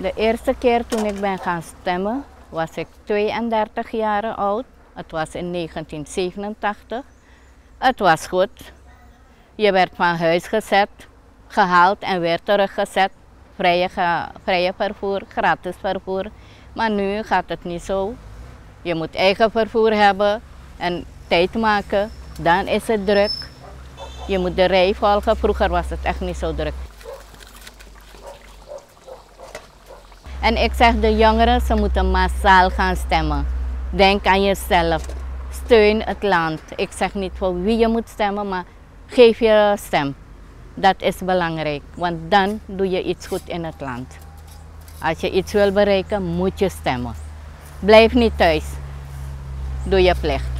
De eerste keer toen ik ben gaan stemmen was ik 32 jaar oud. Het was in 1987. Het was goed. Je werd van huis gezet, gehaald en weer teruggezet. Vrije, vrije vervoer, gratis vervoer. Maar nu gaat het niet zo. Je moet eigen vervoer hebben en tijd maken. Dan is het druk. Je moet de rij volgen. Vroeger was het echt niet zo druk. En ik zeg de jongeren, ze moeten massaal gaan stemmen. Denk aan jezelf. Steun het land. Ik zeg niet voor wie je moet stemmen, maar geef je stem. Dat is belangrijk, want dan doe je iets goed in het land. Als je iets wil bereiken, moet je stemmen. Blijf niet thuis. Doe je plicht.